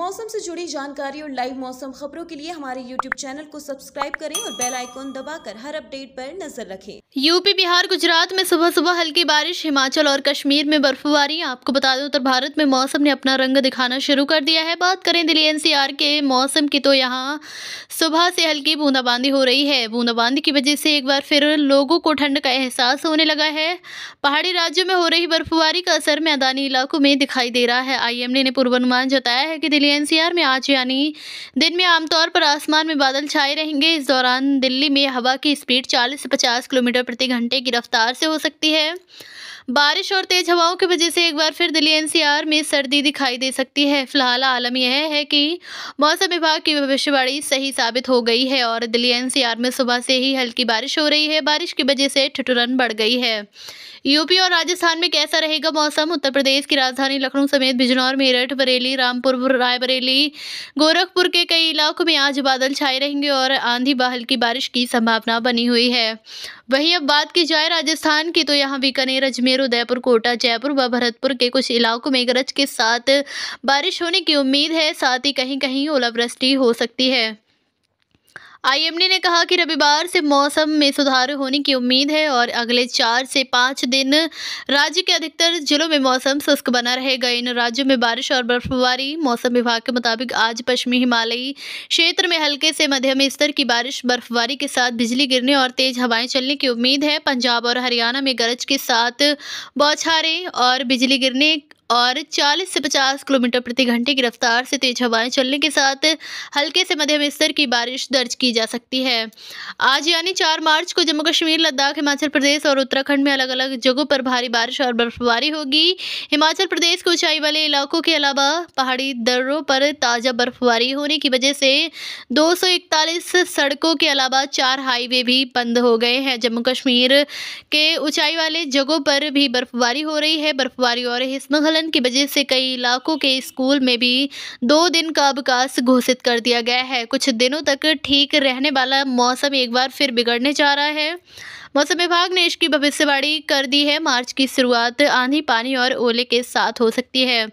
मौसम से जुड़ी जानकारी और लाइव मौसम खबरों के लिए हमारे यूट्यूब चैनल को सब्सक्राइब करें और बेल आइकॉन दबाकर हर अपडेट पर नजर रखें यूपी बिहार गुजरात में सुबह सुबह हल्की बारिश हिमाचल और कश्मीर में बर्फबारी आपको बता दें उत्तर भारत में मौसम ने अपना रंग दिखाना शुरू कर दिया है बात करें दिल्ली एनसीआर के मौसम की तो यहाँ सुबह से हल्की बूंदाबांदी हो रही है बूंदाबांदी की वजह से एक बार फिर लोगों को ठंड का एहसास होने लगा है पहाड़ी राज्यों में हो रही बर्फबारी का असर मैदानी इलाकों में दिखाई दे रहा है आई ने पूर्वानुमान जताया है कि दिल्ली पूरे एनसीआर में आज यानी दिन में आमतौर पर आसमान में बादल छाए रहेंगे इस दौरान दिल्ली में हवा की स्पीड 40 से 50 किलोमीटर प्रति घंटे की रफ्तार से हो सकती है बारिश और तेज हवाओं की वजह से एक बार फिर दिल्ली एनसीआर में सर्दी दिखाई दे सकती है फिलहाल आलम यह है कि मौसम विभाग की भविष्यवाणी सही साबित हो गई है और दिल्ली एनसीआर में सुबह से ही हल्की बारिश हो रही है बारिश की वजह से ठिठुरन बढ़ गई है यूपी और राजस्थान में कैसा रहेगा मौसम उत्तर प्रदेश की राजधानी लखनऊ समेत बिजनौर मेरठ बरेली रामपुर रायबरेली गोरखपुर के कई इलाकों में आज बादल छाए रहेंगे और आंधी व हल्की बारिश की संभावना बनी हुई है वहीं अब बात की जाए राजस्थान की तो यहाँ बीकानेर अजमेर अजमेर उदयपुर कोटा जयपुर व भरतपुर के कुछ इलाकों में गरज के साथ बारिश होने की उम्मीद है साथ ही कहीं कहीं ओलावृष्टि हो सकती है आईएमडी ने कहा कि रविवार से मौसम में सुधार होने की उम्मीद है और अगले चार से पाँच दिन राज्य के अधिकतर जिलों में मौसम शुष्क बना रहेगा इन राज्यों में बारिश और बर्फबारी मौसम विभाग के मुताबिक आज पश्चिमी हिमालयी क्षेत्र में हल्के से मध्यम स्तर की बारिश बर्फबारी के साथ बिजली गिरने और तेज हवाएं चलने की उम्मीद है पंजाब और हरियाणा में गरज के साथ बौछारें और बिजली गिरने और 40 से 50 किलोमीटर प्रति घंटे की रफ्तार से तेज हवाएं चलने के साथ हल्के से मध्यम स्तर की बारिश दर्ज की जा सकती है आज यानी 4 मार्च को जम्मू कश्मीर लद्दाख हिमाचल प्रदेश और उत्तराखंड में अलग अलग जगहों पर भारी बारिश और बर्फबारी होगी हिमाचल प्रदेश के ऊंचाई वाले इलाकों के अलावा पहाड़ी दर्रों पर ताज़ा बर्फबारी होने की वजह से दो सड़कों के अलावा चार हाईवे भी बंद हो गए हैं जम्मू कश्मीर के ऊंचाई वाले जगहों पर भी बर्फबारी हो रही है बर्फबारी और हिस्मगलन महागठबंधन की वजह से कई इलाकों के स्कूल में भी दो दिन का अवकाश घोषित कर दिया गया है कुछ दिनों तक ठीक रहने वाला मौसम एक बार फिर बिगड़ने जा रहा है मौसम विभाग ने इसकी भविष्यवाणी कर दी है मार्च की शुरुआत आंधी पानी और ओले के साथ हो सकती है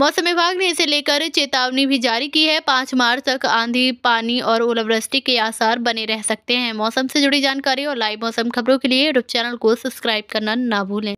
मौसम विभाग ने इसे लेकर चेतावनी भी जारी की है पाँच मार्च तक आंधी पानी और ओलावृष्टि के आसार बने रह सकते हैं मौसम से जुड़ी जानकारी और लाइव मौसम खबरों के लिए यूट्यूब चैनल को सब्सक्राइब करना ना भूलें